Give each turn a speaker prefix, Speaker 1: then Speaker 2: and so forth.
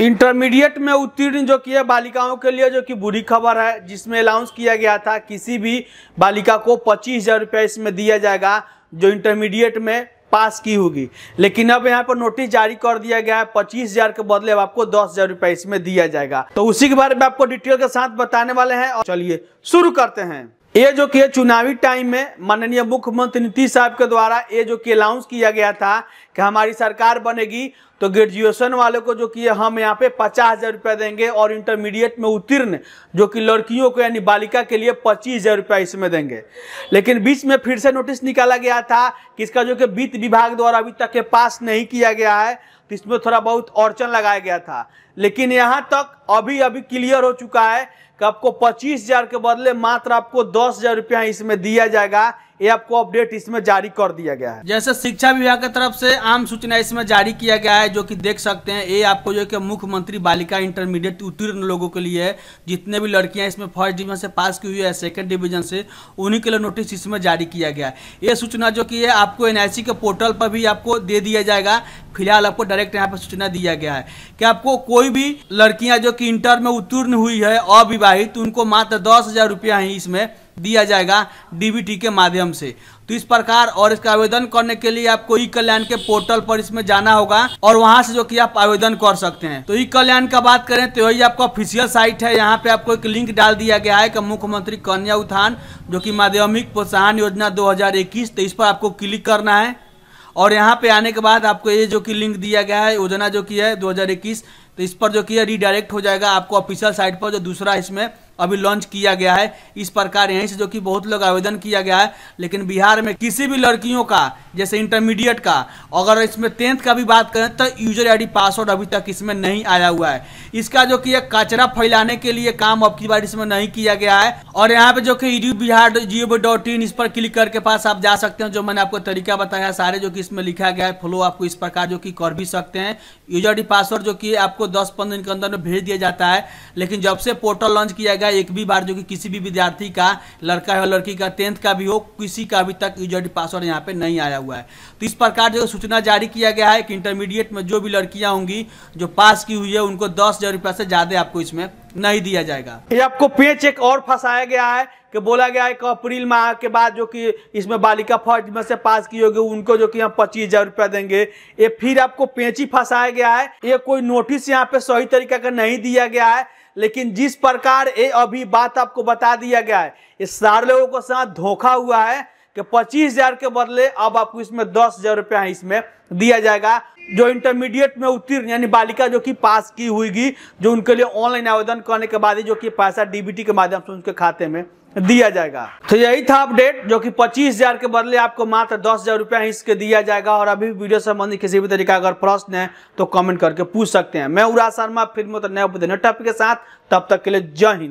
Speaker 1: intermediate में उत्तीर्ण जो है बालिकाओं के लिए जो कि बुरी खबर है जिसमें अलाउंस किया गया था किसी भी बालिका को पच्चीस हजार रुपया इसमें दिया जाएगा जो इंटरमीडिएट में पास की होगी लेकिन अब यहाँ पर नोटिस जारी कर दिया गया है पच्चीस हजार के बदले अब आपको दस हजार रुपया इसमें दिया जाएगा तो उसी के बारे में आपको डिटेल के साथ बताने वाले हैं और चलिए शुरू करते हैं ये जो कि चुनावी टाइम में माननीय मुख्यमंत्री नीतीश साहब के द्वारा ये जो कि अनाउंस किया गया था कि हमारी सरकार बनेगी तो ग्रेजुएशन वाले को जो कि हम यहाँ पे पचास हज़ार रुपया देंगे और इंटरमीडिएट में उत्तीर्ण जो कि लड़कियों को यानी बालिका के लिए पच्चीस हज़ार रुपया इसमें देंगे लेकिन बीच में फिर से नोटिस निकाला गया था कि इसका जो कि वित्त विभाग द्वारा अभी तक के पास नहीं किया गया है तो इसमें थोड़ा बहुत औरचन लगाया गया था लेकिन यहाँ तक अभी अभी क्लियर हो चुका है कि आपको पच्चीस हजार के बदले मात्र आपको दस हजार रुपया इसमें दिया जाएगा ये आपको अपडेट इसमें जारी कर दिया गया है जैसे शिक्षा विभाग की तरफ से आम सूचना इसमें जारी किया गया है जो कि देख सकते हैं ये आपको जो कि मुख्यमंत्री बालिका इंटरमीडिएट उत्तीर्ण लोगों के लिए जितने भी लड़कियां इसमें फर्स्ट डिवीजन से पास की हुई है सेकेंड डिवीजन से उन्हीं के लिए नोटिस इसमें जारी किया गया है ये सूचना जो की है आपको एन के पोर्टल पर भी आपको दे दिया जाएगा फिलहाल आपको डायरेक्ट यहाँ पर सूचना दिया गया है कि आपको कोई भी लड़कियां जो कि इंटर में उत्तीर्ण हुई है अविवाहित उनको मात्र दस हजार रुपया ही इसमें दिया जाएगा डीबीटी के माध्यम से तो इस प्रकार और इसका आवेदन करने के लिए आपको ई कल्याण के पोर्टल पर इसमें जाना होगा और वहां से जो कि आप आवेदन कर सकते हैं तो ई कल्याण का बात करें तो यही आपका ऑफिशियल साइट है यहाँ पे आपको एक लिंक डाल दिया गया है कि मुख्यमंत्री कन्या उत्थान जो कि माध्यमिक प्रोत्साहन योजना दो तो इस पर आपको क्लिक करना है और यहाँ पे आने के बाद आपको ये जो कि लिंक दिया गया है योजना जो कि है दो तो इस पर जो कि है रिडायरेक्ट हो जाएगा आपको ऑफिशियल साइट पर जो दूसरा इसमें अभी लॉन्च किया गया है इस प्रकार यहीं से जो कि बहुत लोग आवेदन किया गया है लेकिन बिहार में किसी भी लड़कियों का जैसे इंटरमीडिएट का अगर इसमें टेंथ का भी बात करें तो यूजर आईडी पासवर्ड अभी तक इसमें नहीं आया हुआ है इसका जो कि कचरा फैलाने के लिए काम अब की बार इसमें नहीं किया गया है और यहाँ पे जो कि ई e बिहार जी इस पर क्लिक करके पास आप जा सकते हैं जो मैंने आपको तरीका बताया सारे जो कि इसमें लिखा गया है फ्लो आपको इस प्रकार जो कि कर भी सकते हैं यूजर डी पासवर्ड जो कि आपको दस पंद्रह दिन के अंदर में भेज दिया जाता है लेकिन जब से पोर्टल लॉन्च किया गया जाएगा एक भी बार जो कि किसी भी विद्यार्थी का लड़का हो लड़की का टेंथ का भी हो किसी का अभी तक यूजर पासवर्ड यहाँ पे नहीं आया हुआ है तो इस प्रकार जो सूचना जारी किया गया है कि इंटरमीडिएट में जो भी लड़कियाँ होंगी जो पास की हुई है उनको दस हज़ार रुपया से ज़्यादा आपको इसमें नहीं दिया जाएगा ये आपको पेच एक और फंसाया गया है कि बोला गया है कि अप्रैल माह के बाद जो कि इसमें बालिका फर्ज में से पास की होगी उनको जो कि हम पच्चीस हजार रुपया देंगे ये फिर आपको पेची फंसाया गया है ये कोई नोटिस यहाँ पे सही तरीका का नहीं दिया गया है लेकिन जिस प्रकार ये अभी बात आपको बता दिया गया है ये सारे लोगों के साथ धोखा हुआ है कि पच्चीस हजार के बदले अब आपको इसमें दस हजार रुपया इसमें दिया जाएगा जो इंटरमीडिएट में उत्तीर्ण यानी बालिका जो कि पास की हुईगी जो उनके लिए ऑनलाइन आवेदन करने के बाद ही जो कि पैसा डीबीटी के माध्यम से उनके खाते में दिया जाएगा तो यही था अपडेट जो कि पच्चीस हजार के बदले आपको मात्र दस हजार रुपया इसके दिया जाएगा और अभी वीडियो संबंधी किसी भी तरीका अगर प्रश्न है तो कमेंट करके पूछ सकते हैं मैं उरा शर्मा फिर मतलब तो नए टॉपिक के साथ तब तक के लिए जय हिंद